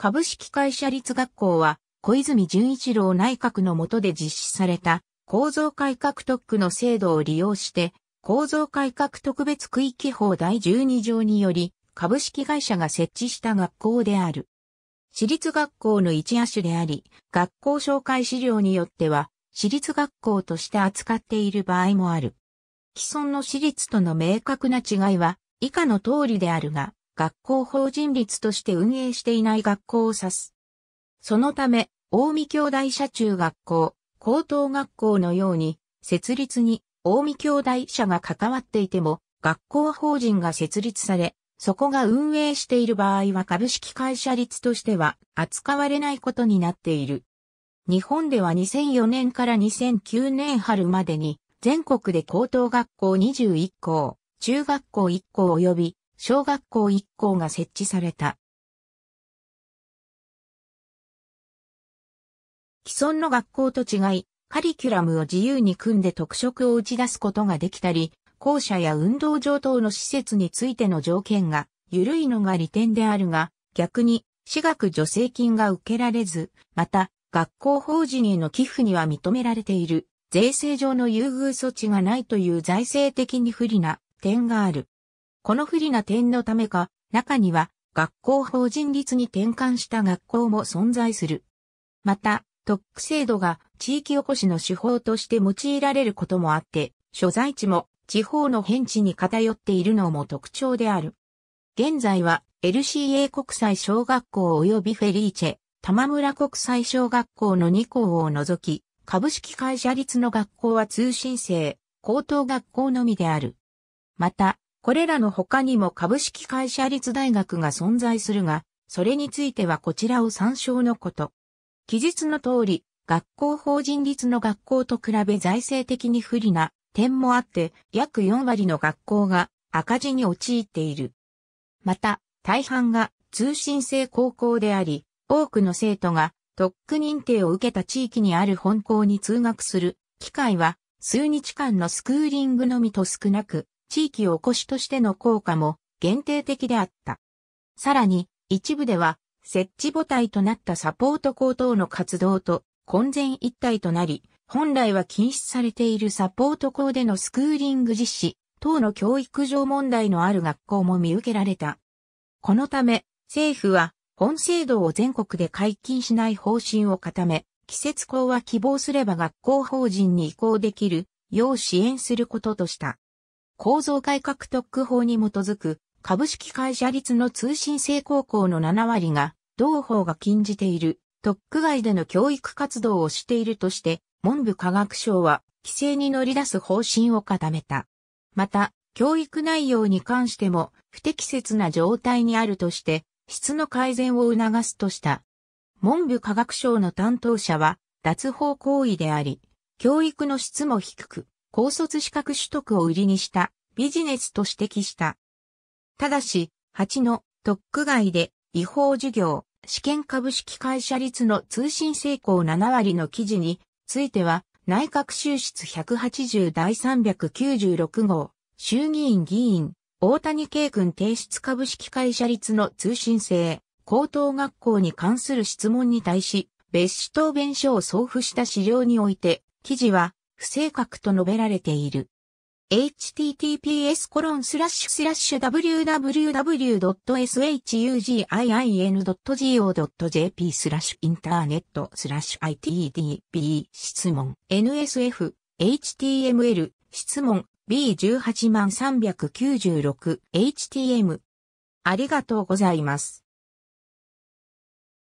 株式会社立学校は、小泉純一郎内閣の下で実施された構造改革特区の制度を利用して、構造改革特別区域法第12条により、株式会社が設置した学校である。私立学校の一野手であり、学校紹介資料によっては、私立学校として扱っている場合もある。既存の私立との明確な違いは、以下の通りであるが、学校法人立として運営していない学校を指す。そのため、大見兄弟社中学校、高等学校のように、設立に大見兄弟社が関わっていても、学校法人が設立され、そこが運営している場合は株式会社立としては扱われないことになっている。日本では2004年から2009年春までに全国で高等学校21校、中学校1校及び小学校1校が設置された。既存の学校と違い、カリキュラムを自由に組んで特色を打ち出すことができたり、校舎や運動場等の施設についての条件が緩いのが利点であるが、逆に私学助成金が受けられず、また学校法人への寄付には認められている税制上の優遇措置がないという財政的に不利な点がある。この不利な点のためか、中には学校法人率に転換した学校も存在する。また、特区制度が地域おこしの手法として用いられることもあって、所在地も地方の変地に偏っているのも特徴である。現在は LCA 国際小学校及びフェリーチェ、玉村国際小学校の2校を除き、株式会社立の学校は通信制、高等学校のみである。また、これらの他にも株式会社立大学が存在するが、それについてはこちらを参照のこと。記述の通り、学校法人立の学校と比べ財政的に不利な点もあって、約4割の学校が赤字に陥っている。また、大半が通信制高校であり、多くの生徒が特区認定を受けた地域にある本校に通学する機会は数日間のスクーリングのみと少なく、地域おこしとしての効果も限定的であった。さらに、一部では、設置母体となったサポート校等の活動と混然一体となり、本来は禁止されているサポート校でのスクーリング実施、等の教育上問題のある学校も見受けられた。このため、政府は、本制度を全国で解禁しない方針を固め、季節校は希望すれば学校法人に移行できる、よう支援することとした。構造改革特区法に基づく株式会社率の通信制高校の7割が同法が禁じている特区外での教育活動をしているとして文部科学省は規制に乗り出す方針を固めた。また、教育内容に関しても不適切な状態にあるとして質の改善を促すとした。文部科学省の担当者は脱法行為であり、教育の質も低く、高卒資格取得を売りにしたビジネスと指摘した。ただし、8の特区外で違法事業、試験株式会社率の通信成功7割の記事については、内閣収出180第396号、衆議院議員、大谷圭君提出株式会社率の通信制、高等学校に関する質問に対し、別紙答弁書を送付した資料において、記事は不正確と述べられている。https コロンスラッシュスラッシュ www.shugiin.go.jp スラッシュインターネットスラッシュ itdb 質問 nsf html 質問 b18396htm ありがとうございます。